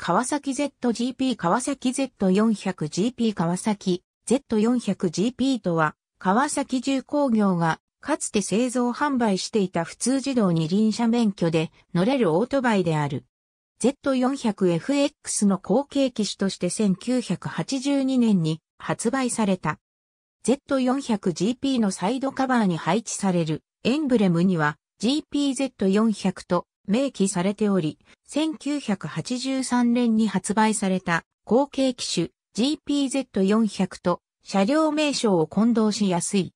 川崎 ZGP 川崎 Z400GP 川崎 Z400GP とは、川崎重工業が、かつて製造販売していた普通自動二輪車免許で乗れるオートバイである。Z400FX の後継機種として1982年に発売された。Z400GP のサイドカバーに配置されるエンブレムには GPZ400 と明記されており、1983年に発売された後継機種 GPZ400 と車両名称を混同しやすい。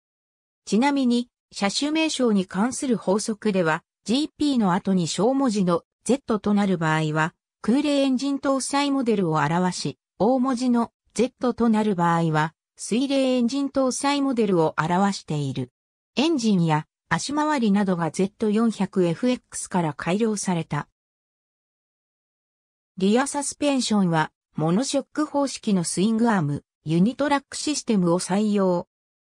ちなみに、車種名称に関する法則では、GP の後に小文字の Z となる場合は、空冷エンジン搭載モデルを表し、大文字の Z となる場合は、水冷エンジン搭載モデルを表している。エンジンや足回りなどが Z400FX から改良された。リアサスペンションは、モノショック方式のスイングアーム、ユニトラックシステムを採用。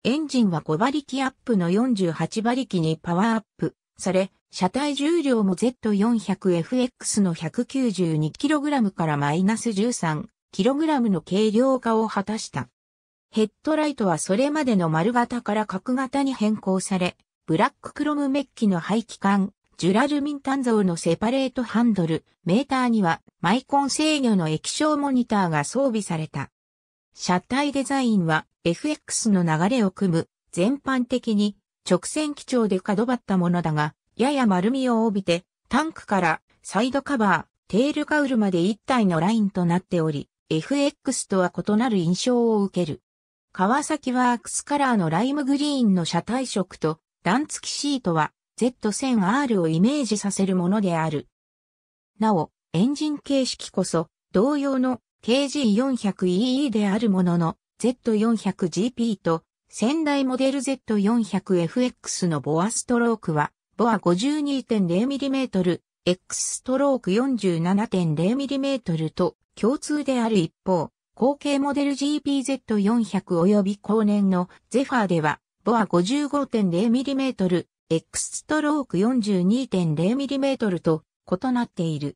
エンジンは5馬力アップの48馬力にパワーアップされ、車体重量も Z400FX の 192kg からマイナス 13kg の軽量化を果たした。ヘッドライトはそれまでの丸型から角型に変更され、ブラッククロムメッキの排気管、ジュラルミン炭造のセパレートハンドル、メーターにはマイコン制御の液晶モニターが装備された。車体デザインは FX の流れを組む、全般的に直線基調で角張ったものだが、やや丸みを帯びて、タンクからサイドカバー、テールカウルまで一体のラインとなっており、FX とは異なる印象を受ける。川崎ワークスカラーのライムグリーンの車体色と段付きシートは Z1000R をイメージさせるものである。なお、エンジン形式こそ同様の KG400EE であるものの Z400GP と先代モデル Z400FX のボアストロークはボア 52.0mm、X ストローク 47.0mm と共通である一方、後継モデル GPZ400 及び後年のゼファーではボア 55.0mm、X ストローク 42.0mm と異なっている。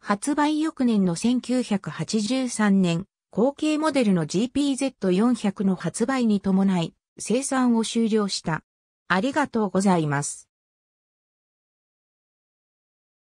発売翌年の1983年、後継モデルの GPZ400 の発売に伴い、生産を終了した。ありがとうございます。